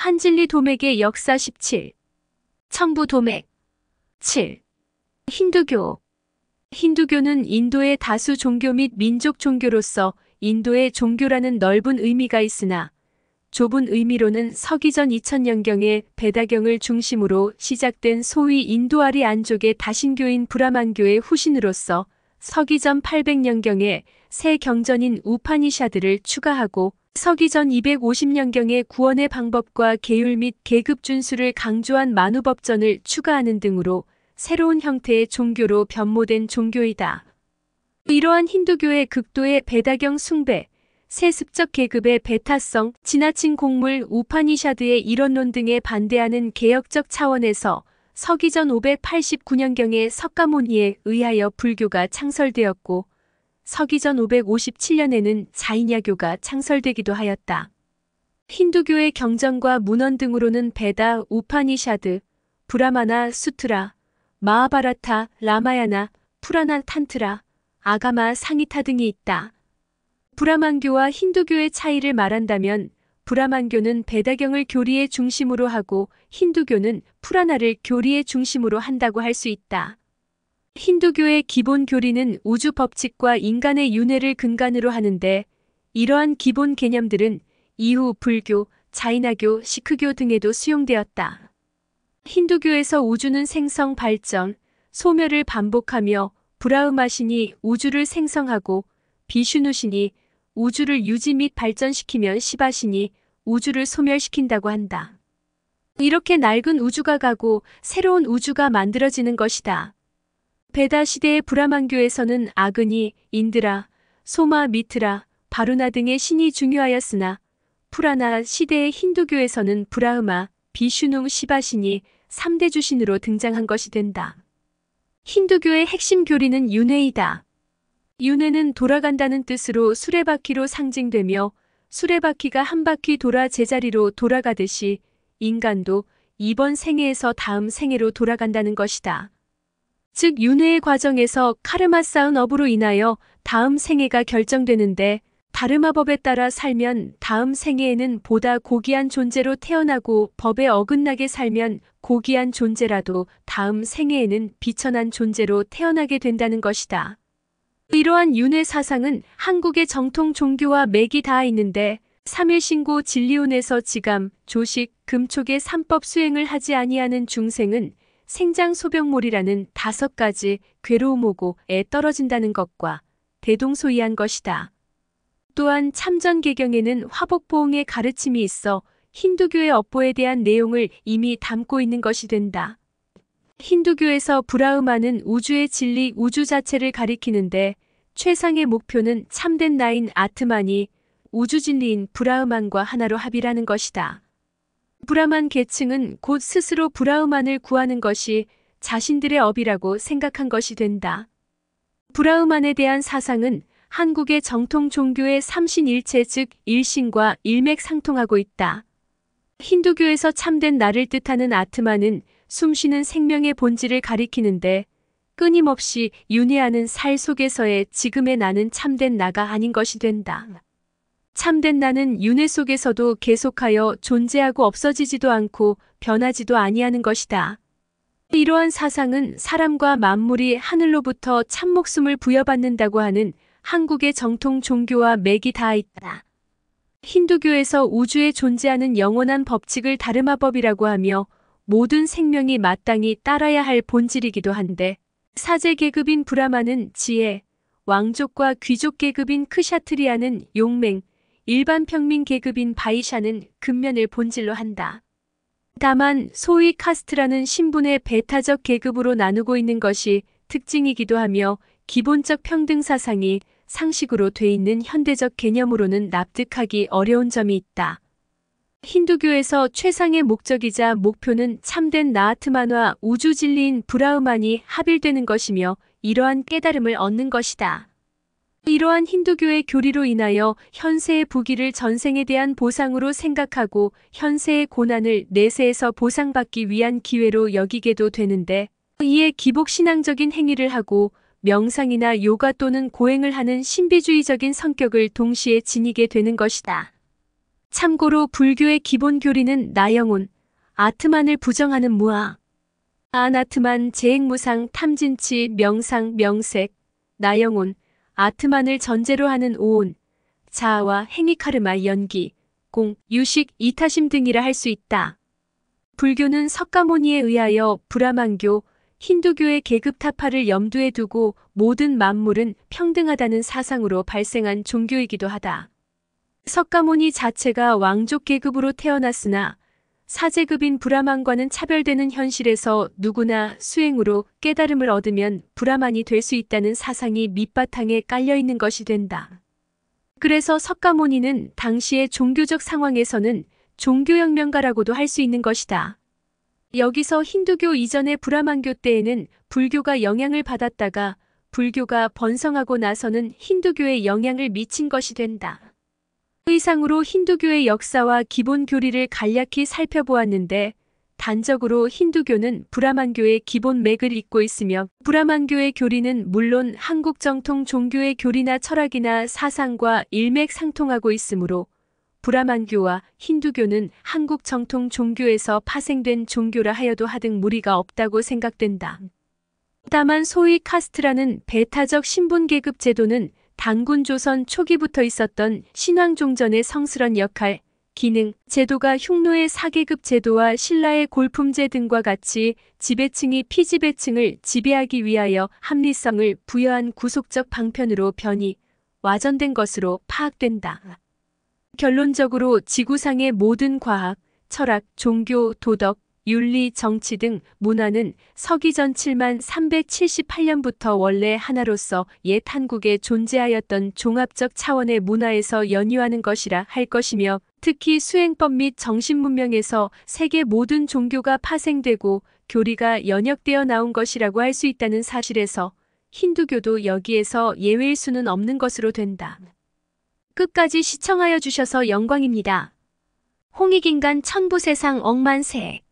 한진리 도맥의 역사 17. 청부 도맥 7. 힌두교 힌두교는 인도의 다수 종교 및 민족 종교로서 인도의 종교라는 넓은 의미가 있으나 좁은 의미로는 서기전 2000년경에 베다경을 중심으로 시작된 소위 인도아리 안족의 다신교인 브라만교의 후신으로서 서기전 800년경에 새 경전인 우파니샤드를 추가하고 서기전 250년경에 구원의 방법과 계율 및 계급 준수를 강조한 만우법전을 추가하는 등으로 새로운 형태의 종교로 변모된 종교이다. 이러한 힌두교의 극도의 배다경 숭배, 세습적 계급의 배타성, 지나친 곡물 우파니샤드의 이론론 등에 반대하는 개혁적 차원에서 서기전 589년경에 석가모니에 의하여 불교가 창설되었고 서기전 557년에는 자이냐교가 창설되기도 하였다. 힌두교의 경전과 문헌 등으로는 베다, 우파니샤드, 브라마나, 수트라, 마하바라타, 라마야나, 푸라나 탄트라, 아가마 상이타 등이 있다. 브라만교와 힌두교의 차이를 말한다면 브라만교는 베다경을 교리의 중심으로 하고 힌두교는 푸라나를 교리의 중심으로 한다고 할 수 있다. 힌두교의 기본 교리는 우주 법칙과 인간의 윤회를 근간으로 하는데 이러한 기본 개념들은 이후 불교, 자이나교, 시크교 등에도 수용되었다. 힌두교에서 우주는 생성 발전, 소멸을 반복하며 브라흐마 신이 우주를 생성하고 비슈누 신이 우주를 유지 및 발전시키면 시바 신이 우주를 소멸시킨다고 한다. 이렇게 낡은 우주가 가고 새로운 우주가 만들어지는 것이다. 베다 시대의 브라만교에서는 아그니, 인드라, 소마 미트라, 바루나 등의 신이 중요하였으나 푸라나 시대의 힌두교에서는 브라흐마, 비슈누 시바신이 3대 주신으로 등장한 것이 된다. 힌두교의 핵심 교리는 윤회이다. 윤회는 돌아간다는 뜻으로 수레바퀴로 상징되며 수레바퀴가 한 바퀴 돌아 제자리로 돌아가듯이 인간도 이번 생애에서 다음 생애로 돌아간다는 것이다. 즉 윤회의 과정에서 카르마 쌓은 업으로 인하여 다음 생애가 결정되는데 다르마법에 따라 살면 다음 생애에는 보다 고귀한 존재로 태어나고 법에 어긋나게 살면 고귀한 존재라도 다음 생애에는 비천한 존재로 태어나게 된다는 것이다. 이러한 윤회 사상은 한국의 정통 종교와 맥이 닿아 있는데 삼일신고 진리온에서 지감, 조식, 금촉의 삼법 수행을 하지 아니하는 중생은 생장 소병몰이라는 다섯 가지 괴로움오고에 떨어진다는 것과 대동소이한 것이다. 또한 참전개경에는 화복보응의 가르침이 있어 힌두교의 업보에 대한 내용을 이미 담고 있는 것이 된다. 힌두교에서 브라흐마는 우주의 진리 우주 자체를 가리키는데 최상의 목표는 참된 나인 아트만이 우주 진리인 브라흐만과 하나로 합의라는 것이다. 브라만 계층은 곧 스스로 브라우만을 구하는 것이 자신들의 업이라고 생각한 것이 된다. 브라우만에 대한 사상은 한국의 정통 종교의 삼신일체 즉 일신과 일맥상통하고 있다. 힌두교에서 참된 나를 뜻하는 아트만은 숨쉬는 생명의 본질을 가리키는데 끊임없이 윤회하는 살 속에서의 지금의 나는 참된 나가 아닌 것이 된다. 참된 나는 윤회 속에서도 계속하여 존재하고 없어지지도 않고 변하지도 아니하는 것이다. 이러한 사상은 사람과 만물이 하늘로부터 참목숨을 부여받는다고 하는 한국의 정통 종교와 맥이 닿아 있다. 힌두교에서 우주에 존재하는 영원한 법칙을 다르마법이라고 하며 모든 생명이 마땅히 따라야 할 본질이기도 한데 사제 계급인 브라마는 지혜, 왕족과 귀족 계급인 크샤트리아는 용맹, 일반 평민 계급인 바이샤는 근면을 본질로 한다. 다만 소위 카스트라는 신분의 배타적 계급으로 나누고 있는 것이 특징이기도 하며 기본적 평등 사상이 상식으로 돼 있는 현대적 개념으로는 납득하기 어려운 점이 있다. 힌두교에서 최상의 목적이자 목표는 참된 나하트만화 우주 진리인 브라우만이 합일되는 것이며 이러한 깨달음을 얻는 것이다. 이러한 힌두교의 교리로 인하여 현세의 부귀를 전생에 대한 보상으로 생각하고 현세의 고난을 내세에서 보상받기 위한 기회로 여기게도 되는데 이에 기복신앙적인 행위를 하고 명상이나 요가 또는 고행을 하는 신비주의적인 성격을 동시에 지니게 되는 것이다. 참고로 불교의 기본 교리는 나영혼, 아트만을 부정하는 무아, 아나트만, 재행무상, 탐진치, 명상, 명색, 나영혼, 아트만을 전제로 하는 오온, 자아와 행위카르마 연기, 공, 유식, 이타심 등이라 할 수 있다. 불교는 석가모니에 의하여 브라만교, 힌두교의 계급 타파를 염두에 두고 모든 만물은 평등하다는 사상으로 발생한 종교이기도 하다. 석가모니 자체가 왕족 계급으로 태어났으나 사제급인 브라만과는 차별되는 현실에서 누구나 수행으로 깨달음을 얻으면 브라만이 될 수 있다는 사상이 밑바탕에 깔려있는 것이 된다. 그래서 석가모니는 당시의 종교적 상황에서는 종교혁명가라고도 할 수 있는 것이다. 여기서 힌두교 이전의 브라만교 때에는 불교가 영향을 받았다가 불교가 번성하고 나서는 힌두교에 영향을 미친 것이 된다. 이상으로 힌두교의 역사와 기본 교리를 간략히 살펴보았는데 단적으로 힌두교는 브라만교의 기본 맥을 잇고 있으며 브라만교의 교리는 물론 한국 정통 종교의 교리나 철학이나 사상과 일맥상통하고 있으므로 브라만교와 힌두교는 한국 정통 종교에서 파생된 종교라 하여도 하등 무리가 없다고 생각된다. 다만 소위 카스트라는 배타적 신분 계급 제도는 단군 조선 초기부터 있었던 신왕종전의 성스런 역할, 기능, 제도가 흉노의 사계급 제도와 신라의 골품제 등과 같이 지배층이 피지배층을 지배하기 위하여 합리성을 부여한 구속적 방편으로 변이 와전된 것으로 파악된다. 결론적으로 지구상의 모든 과학, 철학, 종교, 도덕, 윤리, 정치 등 문화는 서기 전 7만 378년부터 원래 하나로서 옛 한국에 존재하였던 종합적 차원의 문화에서 연유하는 것이라 할 것이며 특히 수행법 및 정신문명에서 세계 모든 종교가 파생되고 교리가 연역되어 나온 것이라고 할 수 있다는 사실에서 힌두교도 여기에서 예외일 수는 없는 것으로 된다. 끝까지 시청하여 주셔서 영광입니다. 홍익인간 천부세상 억만세